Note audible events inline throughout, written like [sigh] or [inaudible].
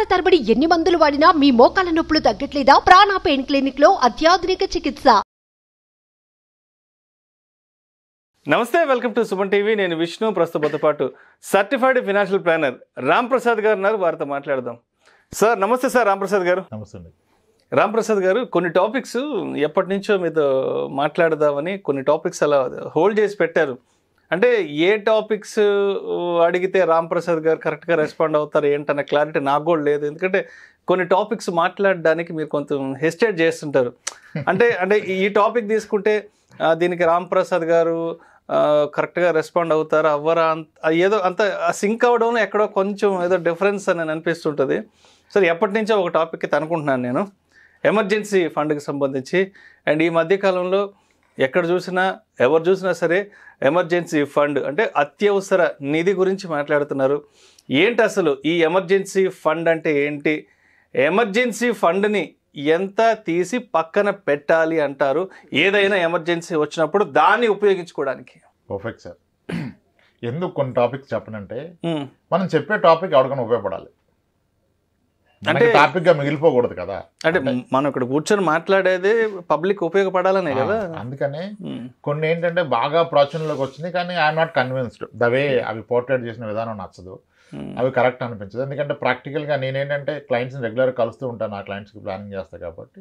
సంవత్సరాల తరబడి ఎన్ని మందులు వాడినా మీ మోకాల నొప్పులు తగ్గట్లేదా ప్రాణ పెయిన్ క్లినిక్ లో అత్యాధునిక చికిత్స నమస్తే వెల్కమ్ టు సుమన్ టీవీ నేను విష్ణు ప్రస్తుతంతో పాటు certified financial planner Ram Prasad గారు ఉన్నారు వారితో మాట్లాడదాం సార్ నమస్తే సార్ రామ్ ప్రసాద్ గారు నమస్తే రామ్ ప్రసాద్ గారు కొన్ని టాపిక్స్ ఎప్పటి నుంచో మీతో మాట్లాడదామని కొన్ని టాపిక్స్ అలా హోల్డ్ చేసి పెట్టారు అంటే ఏ టాపిక్స్ అడిగితే రామ్ ప్రసాద్ గారు కరెక్ట్గా రెస్పాండ్ అవుతారు ఏంటన్న క్లారిటీ నాకు కూడా లేదు ఎందుకంటే కొన్ని టాపిక్స్ మాట్లాడడానికి మీరు కొంచెం హెస్టేట్ చేస్తుంటారు అంటే అంటే ఈ టాపిక్ తీసుకుంటే దీనికి రామ్ ప్రసాద్ గారు కరెక్ట్గా రెస్పాండ్ అవుతారు అవ్వరా అంత ఏదో అంత సింక్ అవ్వడంలో ఎక్కడో కొంచెం ఏదో డిఫరెన్స్ అని అనిపిస్తుంటుంది సరే ఎప్పటి నుంచో ఒక టాపిక్కి అనుకుంటున్నాను నేను ఎమర్జెన్సీ ఫండ్కి సంబంధించి అండ్ ఈ మధ్యకాలంలో ఎక్కడ చూసినా ఎవరు చూసినా సరే ఎమర్జెన్సీ ఫండ్ అంటే అత్యవసర నిధి గురించి మాట్లాడుతున్నారు ఏంటి అసలు ఈ ఎమర్జెన్సీ ఫండ్ అంటే ఏంటి ఎమర్జెన్సీ ఫండ్ని ఎంత తీసి పక్కన పెట్టాలి అంటారు ఏదైనా ఎమర్జెన్సీ వచ్చినప్పుడు దాన్ని ఉపయోగించుకోవడానికి పర్ఫెక్ట్ సార్ [clears throat] ఎందుకు కొన్ని టాపిక్స్ చెప్పనంటే మనం చెప్పే టాపిక్ ఎవరికైనా ఉపయోగపడాలి అంటే గా మిగిలిపోకూడదు కదా అంటే మనం ఇక్కడ కూర్చొని మాట్లాడేది పబ్లిక్ ఉపయోగపడాలనే కదా అందుకనే కొన్ని ఏంటంటే బాగా ప్రాచుర్యంలోకి వచ్చింది కానీ I'm not convinced the way అవి పోర్ట్రేట్ చేసిన విధానం నచ్చదు అవి కరెక్ట్ అనిపించదు ఎందుకంటే ప్రాక్టికల్ ప్రాక్టికల్గా నేనేంటంటే క్లయింట్స్ని రెగ్యులర్ కలుస్తూ ఉంటాను నా కి ప్లానింగ్ చేస్తా కాబట్టి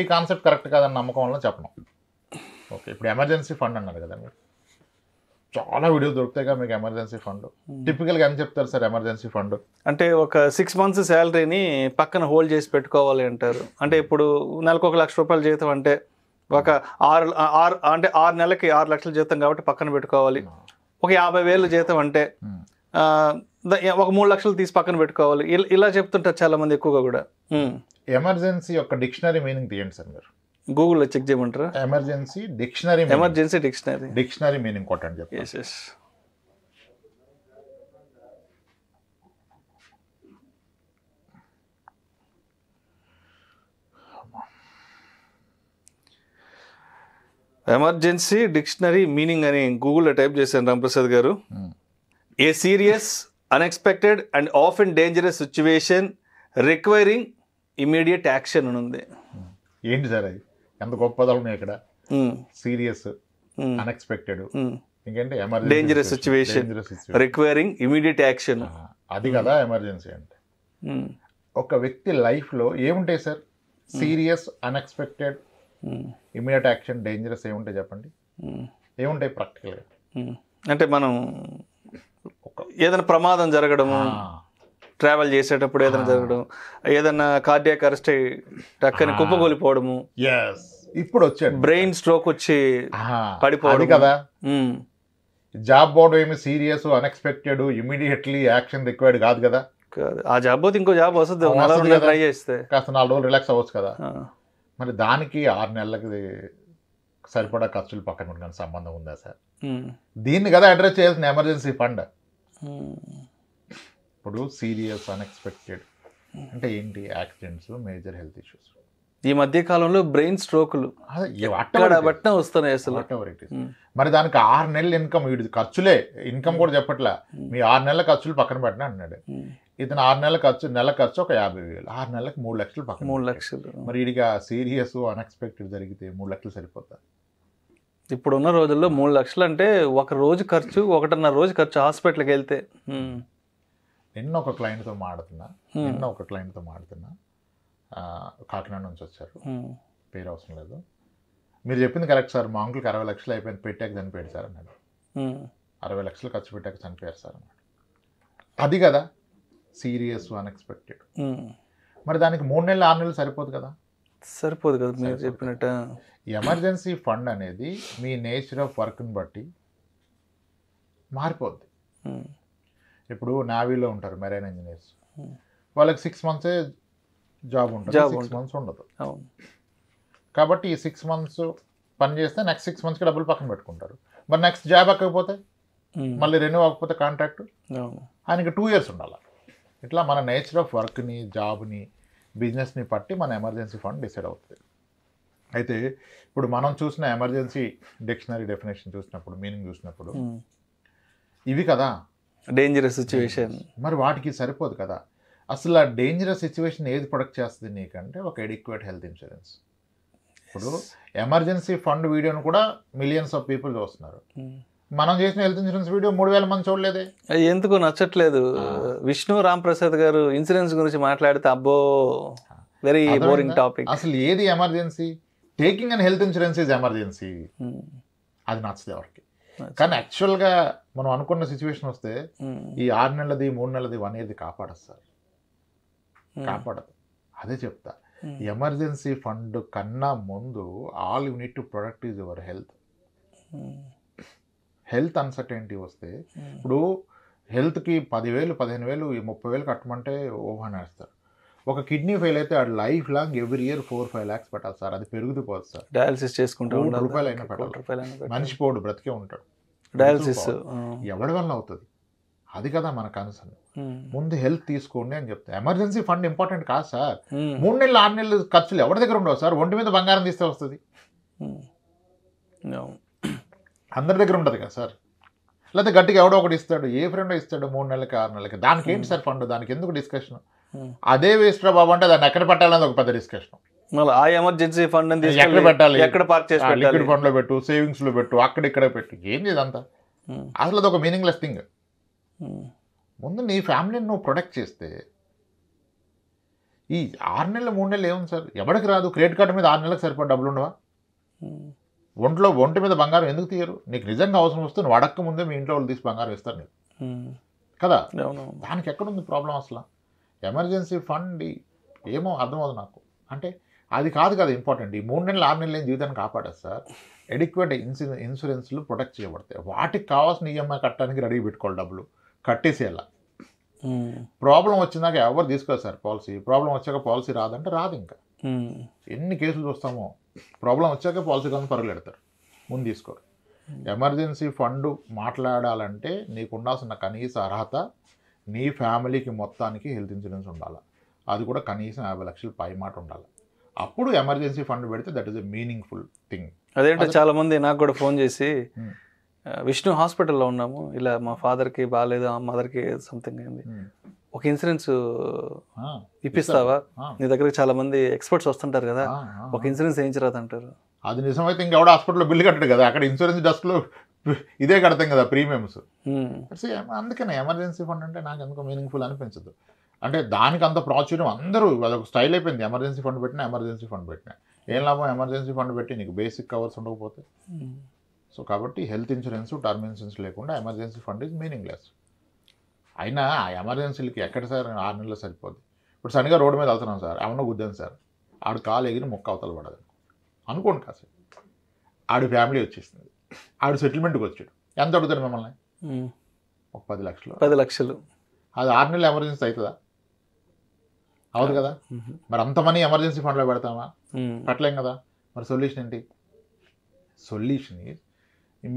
ఈ కాన్సెప్ట్ కరెక్ట్ కాదని నమ్మకం వల్ల చెప్పను ఓకే ఇప్పుడు ఎమర్జెన్సీ ఫండ్ అన్నారు కదా మీరు చాలా వీడియోలు దొరుకుతాయిగా మీకు ఎమర్జెన్సీ ఫండ్ టిపికల్గా ఏం చెప్తారు సార్ ఎమర్జెన్సీ ఫండ్ అంటే ఒక సిక్స్ మంత్స్ శాలరీని పక్కన హోల్డ్ చేసి పెట్టుకోవాలి అంటారు అంటే ఇప్పుడు నెలకు ఒక లక్ష రూపాయల జీతం అంటే ఒక ఆరు ఆరు అంటే ఆరు నెలలకి ఆరు లక్షల జీతం కాబట్టి పక్కన పెట్టుకోవాలి hmm. ఒక యాభై వేలు జీతం అంటే hmm. ఒక మూడు లక్షలు తీసి పక్కన పెట్టుకోవాలి ఇలా చెప్తుంటారు చాలా మంది ఎక్కువగా కూడా ఎమర్జెన్సీ hmm. యొక్క డిక్షనరీ మీనింగ్ తీయండి సార్ మీరు గూగుల్లో చెక్ చేయమంటారా emergency dictionary emergency dictionary dictionary meaning కొట్టండి చెప్పండి yes yes emergency dictionary meaning అని గూగుల్లో టైప్ చేశాను రామప్రసాద్ గారు a serious unexpected and of and dangerous situation requiring immediate action అని ఉంది hmm. ఏంటి సార్ అది ఎంత గొప్పదాలు ఉన్నాయి ఇక్కడ సీరియస్ అన్ఎక్స్పెక్టెడ్ ఇంకేంటి dangerous situation requiring immediate action అది కదా ఎమర్జెన్సీ అంటే ఒక వ్యక్తి లైఫ్లో ఏముంటాయి sir serious unexpected immediate action dangerous ఏముంటాయి చెప్పండి ఏముంటాయి ప్రాక్టికల్గా అంటే మనం ఏదైనా ప్రమాదం జరగడము ట్రావెల్ చేసేటప్పుడు ఏదైనా జరగడం ఏదైనా కార్డియాక్ అరెస్ట్ అయ్యి టక్కని కుప్పగొలిపోవడము ఇప్పుడు వచ్చాడు బ్రెయిన్ స్ట్రోక్ వచ్చి పడిపోవడం కదా జాబ్ పోవడం ఏమి serious unexpected immediately action required కాదు కదా ఆ జాబ్ పోతే ఇంకో జాబ్ వస్తుంది ట్రై చేస్తే కాస్త నాలుగు రోజులు రిలాక్స్ అవ్వచ్చు కదా మరి దానికి ఆరు నెలలకి సరిపడా ఖర్చులు పక్కన ఉండడానికి సంబంధం ఉందా సార్ దీన్ని కదా అడ్రస్ చేయాల్సిన ఎమర్జెన్సీ ఫండ్ ఇప్పుడు సీరియస్ అన్ఎక్స్పెక్టెడ్ అంటే ఏంటి యాక్సిడెంట్స్ మేజర్ హెల్త్ ఇష్యూస్ ఈ మధ్య కాలంలో బ్రెయిన్ స్ట్రోకులు వస్తున్నాయి అసలు మరి దానికి ఆరు నెలల ఇన్కమ్ వీడి ఖర్చులే ఇన్కమ్ కూడా చెప్పట్లే మీ ఆరు నెలల ఖర్చులు పక్కన పెట్టిన అన్నాడు ఇతను ఆరు నెలల ఖర్చు నెల ఖర్చు ఒక యాభై వేలు ఆరు నెలలకు మూడు లక్షలు పక్కన మూడు లక్షలు మరి ఇడిగా సీరియస్ అన్ఎక్స్పెక్టెడ్ జరిగితే మూడు లక్షలు సరిపోతాయి ఇప్పుడున్న రోజుల్లో మూడు లక్షలు అంటే ఒక రోజు ఖర్చు ఒకటిన్నర రోజు ఖర్చు హాస్పిటల్కి వెళ్తే నిన్న ఒక క్లయింట్తో మాడుతున్నా hmm. నిన్న ఒక క్లయింట్తో మాడుతున్నా కాకినాడ నుంచి వచ్చారు hmm. పేరు అవసరం లేదు మీరు చెప్పింది కరెక్ట్ సార్ మా అరవై లక్షలు అయిపోయింది పెట్టాక చనిపోయాడు సార్ అన్నాడు hmm. అరవై లక్షలు ఖర్చు పెట్టాక చనిపోయారు సార్ అన్నాడు అది కదా సీరియస్ అన్ఎక్స్పెక్టెడ్ మరి దానికి మూడు నెలలు ఆరు నెలలు సరిపోదు కదా సరిపోదు కదా మీరు చెప్పినట్టు ఎమర్జెన్సీ ఫండ్ అనేది మీ నేచర్ ఆఫ్ వర్క్ని బట్టి మారిపోద్ది ఇప్పుడు నావీలో ఉంటారు మెరైన్ ఇంజనీర్స్ hmm. వాళ్ళకి సిక్స్ మంత్సే జాబ్ ఉంటుంది సిక్స్ మంత్స్ ఉండదు కాబట్టి ఈ సిక్స్ మంత్స్ పని చేస్తే నెక్స్ట్ సిక్స్ మంత్స్కి డబ్బులు పక్కన పెట్టుకుంటారు మరి నెక్స్ట్ జాబ్ ఎక్కకపోతే hmm. మళ్ళీ రెన్యూ అవ్వకపోతే కాంట్రాక్ట్ ఆయనకి టూ ఇయర్స్ ఉండాలి ఇట్లా మన నేచర్ ఆఫ్ వర్క్ని జాబ్ని బిజినెస్ని పట్టి మన ఎమర్జెన్సీ ఫండ్ డిసైడ్ అవుతుంది అయితే ఇప్పుడు మనం చూసిన ఎమర్జెన్సీ డిక్షనరీ డెఫినేషన్ చూసినప్పుడు మీనింగ్ చూసినప్పుడు hmm. ఇవి కదా డేంజరస్ సిచ్యువేషన్ మరి వాటికి సరిపోదు కదా అసలు ఆ డేంజరస్ సిచ్యువేషన్ ఏది ప్రొడక్ట్ చేస్తుంది నీకంటే ఒక ఎడిక్వేట్ హెల్త్ ఇన్సూరెన్స్ ఇప్పుడు ఎమర్జెన్సీ ఫండ్ వీడియోను కూడా మిలియన్స్ ఆఫ్ పీపుల్ చూస్తున్నారు hmm. మనం చేసిన హెల్త్ ఇన్సూరెన్స్ వీడియో మూడు వేల మంది చూడలేదే ఎందుకు నచ్చట్లేదు విష్ణు రామ్ ప్రసాద్ గారు ఇన్సూరెన్స్ గురించి మాట్లాడితే అబ్బో వెరీ బోరింగ్ టాపిక్ అసలు ఏది emergency taking and health insurance is emergency అది నచ్చదు ఎవరికి కానీ యాక్చువల్గా మనం అనుకున్న సిచ్యువేషన్ వస్తే hmm. ఈ ఆరు నెలలది మూడు నెలలది వన్ ఇయర్ది కాపాడదు సార్ hmm. కాపాడదు అదే చెప్తా ఎమర్జెన్సీ hmm. ఫండ్ కన్నా ముందు all unit to product is your health health uncertainty వస్తే ఇప్పుడు హెల్త్కి పదివేలు పదిహేను వేలు ముప్పై వేలు కట్టమంటే ఓహన్ వేస్తారు ఒక కిడ్నీ ఫెయిల్ అయితే ఆడు life long every year four five lakhs పెట్టాలి సార్ అది పెరుగుతూ పోదు సార్ డయాలసిస్ చేసుకుంటూ రూపాయలు అయినా పెట్టాలి మనిషి పోడు బ్రతికే ఉంటాడు డయాలసిస్ ఎవరి వల్ల అవుతుంది అది కదా మన కన్సర్న్ ముందు హెల్త్ తీసుకోండి అని చెప్తా ఎమర్జెన్సీ ఫండ్ ఇంపార్టెంట్ కాదు సార్ మూడు నెలలు ఆరు నెలలు ఖర్చులు ఎవరి దగ్గర ఉండవు సార్ ఒంటి మీద బంగారం తీస్తే వస్తుంది అందరి దగ్గర ఉండదు కదా సార్ లేకపోతే గట్టిగా ఎవడో ఒకటి ఇస్తాడు ఏ ఫ్రెండ్ ఇస్తాడు మూడు నెలలకి ఆరు నెలలకి దానికి ఏంటి hmm. సార్ ఫండ్ దానికి ఎందుకు డిస్కషన్ hmm. అదే వేస్ట్ బాబు అంటే దాన్ని ఎక్కడ పెట్టాలనేది ఒక పెద్ద డిస్కషన్ మళ్ళీ ఆ ఎమర్జెన్సీ ఫండ్ ఎక్కడ పెట్టాలి ఎక్కడ పార్క్ చేసి లిక్విడ్ లో పెట్టు లో పెట్టు అక్కడ ఇక్కడ పెట్టు ఏంది ఇదంతా hmm. అసలు మీనింగ్ మీనింగ్లెస్ థింగ్ ముందు నీ ఫ్యామిలీని నువ్వు ప్రొటెక్ట్ చేస్తే ఈ ఆరు నెలలు మూడు నెలలు ఏముంది సార్ ఎవరికి రాదు క్రెడిట్ కార్డు మీద ఆరు నెలలకు సరిపడా డబ్బులు ఉండవా ఒంట్లో ఒంటి మీద బంగారం ఎందుకు తీయరు నీకు నిజంగా అవసరం వస్తే నువ్వు అడక్క ముందే మీ ఇంట్లో వాళ్ళు తీసి బంగారం ఇస్తారు నీకు కదా దానికి ఎక్కడుంది ప్రాబ్లం అసలు ఎమర్జెన్సీ ఫండ్ ఏమో అర్థమవుదు నాకు అంటే అది కాదు కదా ఇంపార్టెంట్ ఈ మూడు నెలలు ఆరు నెలలు జీవితాన్ని కాపాడదు సార్ ఎడిక్వేట్ ఇన్సు ఇన్సూరెన్స్లు ప్రొటెక్ట్ చేయబడతాయి వాటికి కావాల్సిన ఈఎంఐ కట్టడానికి రెడీ పెట్టుకోవాలి డబ్బులు కట్టేసేలా ప్రాబ్లం వచ్చిందాక ఎవరు తీసుకోవాలి సార్ పాలసీ ప్రాబ్లం వచ్చాక పాలసీ రాదంటే రాదు ఇంకా ఎన్ని కేసులు చూస్తామో ప్రాబ్లం వచ్చాక పాలసీ కానీ పరుగులెడతారు ముందు తీసుకోరు ఎమర్జెన్సీ ఫండ్ మాట్లాడాలంటే నీకు ఉండాల్సిన కనీస అర్హత నీ ఫ్యామిలీకి మొత్తానికి హెల్త్ ఇన్సూరెన్స్ ఉండాలి అది కూడా కనీసం యాభై లక్షలు పై మాట ఉండాలి అప్పుడు ఎమర్జెన్సీ ఫండ్ పెడితే that is a meaningful thing అదేంటో చాలా మంది నాకు కూడా ఫోన్ చేసి విష్ణు హాస్పిటల్లో ఉన్నాము ఇలా మా ఫాదర్కి బాగాలేదు మా మదర్కి సంథింగ్ అయింది ఒక ఇన్సూరెన్స్ ఇప్పిస్తావా నీ దగ్గర చాలా మంది ఎక్స్పర్ట్స్ వస్తుంటారు కదా ఒక ఇన్సూరెన్స్ వేయించరాదు అంటారు అది నిజమైతే ఇంకెవడ హాస్పిటల్లో బిల్లు కట్టడు కదా అక్కడ ఇన్సూరెన్స్ డస్ట్లో ఇదే కడతాం కదా ప్రీమియమ్స్ అందుకనే ఎమర్జెన్సీ ఫండ్ అంటే నాకు ఎందుకో మీనింగ్ఫుల్ అనిపించదు అంటే దానికి అంత ప్రాచుర్యం అందరూ అదొక స్టైల్ అయిపోయింది ఎమర్జెన్సీ ఫండ్ పెట్టినా ఎమర్జెన్సీ ఫండ్ పెట్టినా ఏం లాభం ఎమర్జెన్సీ ఫండ్ పెట్టి నీకు బేసిక్ కవర్స్ ఉండకపోతే సో కాబట్టి హెల్త్ ఇన్సూరెన్స్ టర్మ్ ఇన్సూరెన్స్ లేకుండా ఎమర్జెన్సీ ఫండ్ ఇస్ మీనింగ్లెస్ అయినా ఆ ఎమర్జెన్సీలకి ఎక్కడ సార్ ఆరు నెలలు సరిపోద్ది ఇప్పుడు సరిగా రోడ్డు మీద వెళ్తున్నాం సార్ ఏమన్నా గుద్దాను సార్ ఆడు కాలు ఎగిరి మొక్క అవతల పడదు అనుకోండి సార్ ఆడు ఫ్యామిలీ వచ్చేసింది ఆడు సెటిల్మెంట్కి వచ్చాడు ఎంత అడుగుతాడు మిమ్మల్ని ఒక పది లక్షలు పది లక్షలు అది ఆరు నెలలు ఎమర్జెన్సీ అవుతుందా అవదు కదా మరి అంత మనీ ఎమర్జెన్సీ ఫండ్లో పెడతామా పెట్టలేం కదా మరి సొల్యూషన్ ఏంటి సొల్యూషన్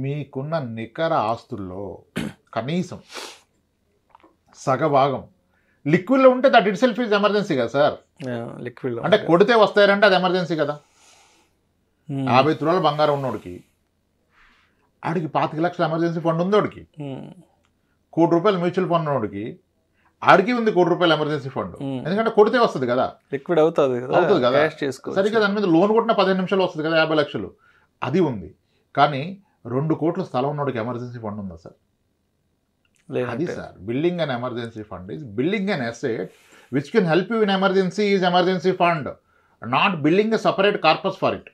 మీకున్న నికర ఆస్తుల్లో కనీసం సగభాగం లిక్విడ్లో ఉంటే that it self is emergency కదా సార్ లిక్విడ్ అంటే కొడితే వస్తారంటే అది ఎమర్జెన్సీ కదా యాభై తులాలు బంగారం ఉన్నోడికి ఆడికి పాతిక లక్షల ఎమర్జెన్సీ ఫండ్ ఉంది వాడికి కోటి రూపాయలు మ్యూచువల్ ఫండ్ ఉన్నోడికి ఆడికి ఉంది కోటి రూపాయలు ఎమర్జెన్సీ ఫండ్ ఎందుకంటే కొడితే వస్తుంది కదా లిక్విడ్ అవుతుంది అవుతుంది కదా సరిగ్గా దాని మీద లోన్ కొట్టిన పదిహేను నిమిషాలు వస్తుంది కదా యాభై లక్షలు అది ఉంది కానీ రెండు కోట్ల స్థలం ఉన్నోడికి ఎమర్జెన్సీ ఫండ్ ఉందా సార్ అది sir building and emergency fund is building and estate which can help you in emergency is emergency fund not building a separate corpus for it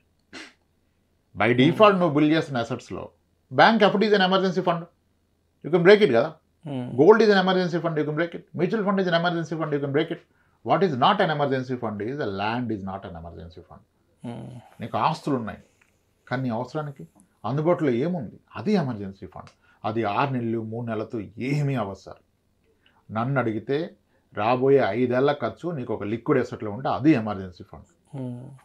by default నువ్వు బిల్డ్ చేసిన అసెట్స్లో bank FD is an emergency fund you can break it కదా gold is an emergency fund you can break it mutual fund is an emergency fund you can break it what is not an emergency fund is a land is not an emergency fund నీకు ఆస్తులు ఉన్నాయి కానీ నీ అవసరానికి అందుబాటులో ఏముంది అది emergency fund అది ఆరు నెలలు మూడు నెలలతో ఏమీ అవ్వదు సార్ నన్ను అడిగితే రాబోయే ఐదేళ్ల ఖర్చు నీకు ఒక లిక్విడ్ ఎసెట్లో ఉంటే అది ఎమర్జెన్సీ ఫండ్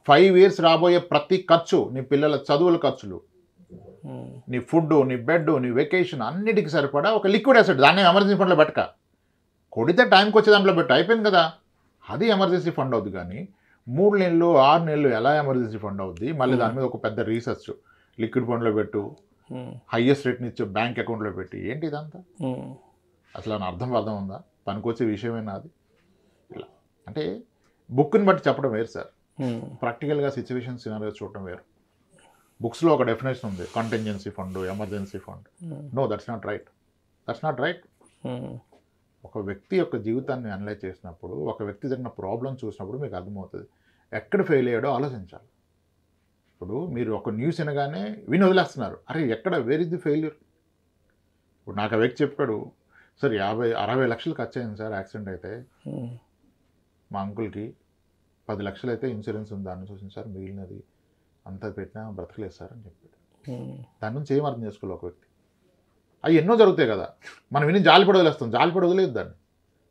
ఫైవ్ ఇయర్స్ రాబోయే ప్రతి ఖర్చు నీ పిల్లల చదువుల ఖర్చులు నీ ఫుడ్ నీ బెడ్ నీ వెకేషన్ అన్నిటికి సరిపడా ఒక లిక్విడ్ అసెట్ దాన్ని ఎమర్జెన్సీ ఫండ్లో పెట్టక కొడితే టైంకి వచ్చే దాంట్లో పెట్టు అయిపోయింది కదా అది ఎమర్జెన్సీ ఫండ్ అవుద్ది కానీ మూడు నెలలు ఆరు నెలలు ఎలా ఎమర్జెన్సీ ఫండ్ అవుద్ది మళ్ళీ దాని మీద ఒక పెద్ద రీసెర్చ్ లిక్విడ్ ఫండ్లో పెట్టు హయ్యెస్ట్ రేట్ని ఇచ్చే బ్యాంక్ అకౌంట్లో పెట్టి ఏంటి ఇదంతా అసలు అని అర్థం అర్థం ఉందా పనికొచ్చే విషయమేనా అది ఇలా అంటే బుక్ని బట్టి చెప్పడం వేరు సార్ ప్రాక్టికల్గా సిచ్యువేషన్ సినారీ చూడటం వేరు బుక్స్లో ఒక డెఫినేషన్ ఉంది contingency fund emergency fund no that's not right that's not right ఒక వ్యక్తి యొక్క జీవితాన్ని అనలైజ్ చేసినప్పుడు ఒక వ్యక్తి జరిగిన ప్రాబ్లం చూసినప్పుడు మీకు అర్థమవుతుంది ఎక్కడ ఫెయిల్ అయ్యాడో ఆలోచించాలి ఇప్పుడు మీరు ఒక న్యూస్ వినగానే విని వదిలేస్తున్నారు అరే ఎక్కడ వేర్ ఇస్ ది ఫెయిల్యూర్ ఇప్పుడు నాకు ఆ వ్యక్తి చెప్పాడు సార్ యాభై అరవై లక్షలు ఖర్చు అయింది సార్ యాక్సిడెంట్ అయితే hmm. మా అంకుల్కి పది లక్షలు అయితే ఇన్సూరెన్స్ ఉంది దాన్ని చూసింది సార్ మిగిలినది అంతా పెట్టినా బ్రతకలేదు సార్ అని చెప్పాడు hmm. దాని నుంచి ఏం అర్థం చేసుకోలేదు ఒక వ్యక్తి అవి ఎన్నో జరుగుతాయి కదా మనం విని జాలిపడి వదిలేస్తాం జాలిపడి వదిలేదు దాన్ని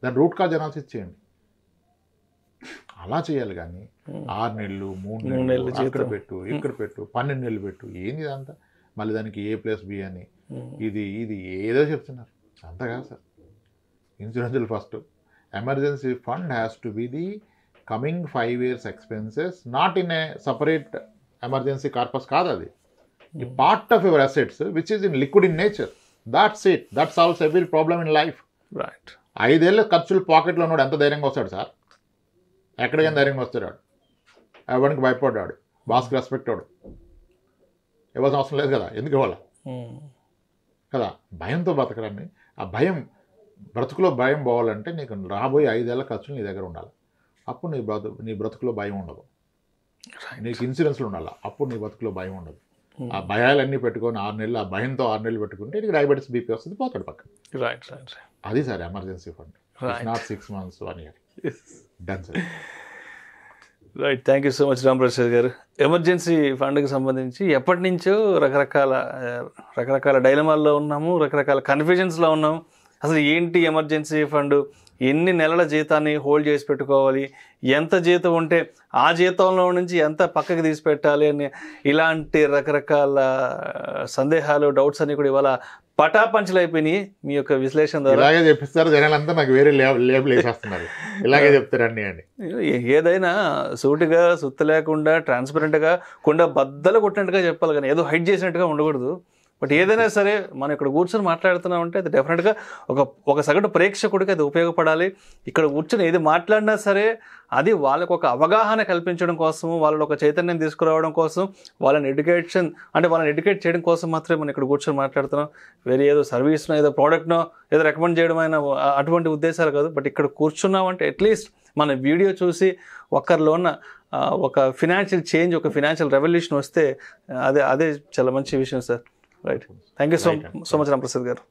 దాని రూట్ కాజ్ అనాలిసిస్ చేయండి అలా చేయాలి కానీ ఆరు నెలలు మూడు నెలలు ఇక్కడ పెట్టు ఇక్కడ పెట్టు పన్నెండు నెలలు పెట్టు ఏంది అంతా మళ్ళీ దానికి ఏ ప్లస్ బి అని ఇది ఇది ఏదో చెప్తున్నారు అంత కాదు సార్ ఇన్సూరెన్స్లు first emergency fund has to be the coming five years expenses not in a separate emergency corpus కాదు అది ఈ part of your assets which is in liquid in nature that's it that solves every problem in life right ఐదేళ్ళు ఖర్చులు పాకెట్లో ఉన్నాడు ఎంత ధైర్యంగా వస్తాడు సార్ ఎక్కడికైనా ధైర్యంగా వస్తాడు ఎవరికి భయపడ్డాడు బాస్కి రెస్పెక్ట్ వాడు ఇవ్వాల్సిన అవసరం లేదు కదా ఎందుకు ఇవ్వాలి hmm. కదా భయంతో బ్రతకరాన్ని ఆ భయం బ్రతుకులో భయం పోవాలంటే నీకు రాబోయే ఐదేళ్ల ఖర్చులు నీ దగ్గర ఉండాలి అప్పుడు నీ బ్రతు నీ బ్రతుకులో భయం ఉండదు నీకు ఇన్సూరెన్స్లు ఉండాలి అప్పుడు నీ బ్రతుకులో భయం ఉండదు hmm. ఆ భయాలన్నీ పెట్టుకొని ఆరు నెలలు ఆ భయంతో ఆరు నెలలు పెట్టుకుంటే నీకు డయాబెటీస్ బీపీ వస్తుంది పోతాడు పక్క అది sir emergency fund not six months one year right thank you so much Ramprasad garu ఎమర్జెన్సీ ఫండ్కి సంబంధించి ఎప్పటి నుంచో రకరకాల eh, రకరకాల డైలమాల్లో ఉన్నాము రకరకాల కన్ఫ్యూజన్స్లో ఉన్నాము అసలు ఏంటి ఎమర్జెన్సీ ఫండ్ ఎన్ని నెలల జీతాన్ని హోల్డ్ చేసి పెట్టుకోవాలి ఎంత జీతం ఉంటే ఆ జీతంలో నుంచి ఎంత పక్కకి తీసి పెట్టాలి అని ఇలాంటి రకరకాల eh, సందేహాలు డౌట్స్ అన్నీ కూడా ఇవాళ పటాపంచలు అయిపోయినాయి మీ యొక్క విశ్లేషణ ద్వారా ఇలాగే చెప్పిస్తారు జనాలంతా నాకు వేరే లేబుల్ వేసేస్తున్నారు ఇలాగే చెప్తారు అన్ని అని ఏదైనా సూటిగా సుత్త లేకుండా ట్రాన్స్పరెంట్గా కొండ బద్దలు కొట్టినట్టుగా చెప్పాలి కానీ ఏదో హైట్ చేసినట్టుగా ఉండకూడదు బట్ ఏదైనా సరే మనం ఇక్కడ కూర్చొని మాట్లాడుతున్నాం అంటే అది డెఫినెట్గా ఒక ఒక సగటు ప్రేక్షకుడికి అది ఉపయోగపడాలి ఇక్కడ కూర్చొని ఏది మాట్లాడినా సరే అది వాళ్ళకు ఒక అవగాహన కల్పించడం కోసం వాళ్ళని ఒక చైతన్యం తీసుకురావడం కోసం వాళ్ళని ఎడ్యుకేషన్ అంటే వాళ్ళని ఎడ్యుకేట్ చేయడం కోసం మాత్రమే మనం ఇక్కడ కూర్చొని మాట్లాడుతున్నాం వేరే ఏదో సర్వీస్నో ఏదో ప్రోడక్ట్నో ఏదో రికమెండ్ చేయడం అయినా అటువంటి ఉద్దేశాలు కాదు బట్ ఇక్కడ కూర్చున్నాం అంటే అట్లీస్ట్ మన వీడియో చూసి ఒక్కరిలో ఉన్న ఒక ఫినాన్షియల్ చేంజ్ ఒక ఫినాన్షియల్ రెవల్యూషన్ వస్తే అదే అదే చాలా మంచి విషయం sir right thank you so so much Ramprasad garu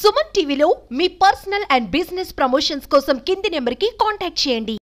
Suman టీవీలో మీ పర్సనల్ అండ్ బిజినెస్ ప్రమోషన్స్ కోసం కింది నెంబర్కి కాంటాక్ట్ చేయండి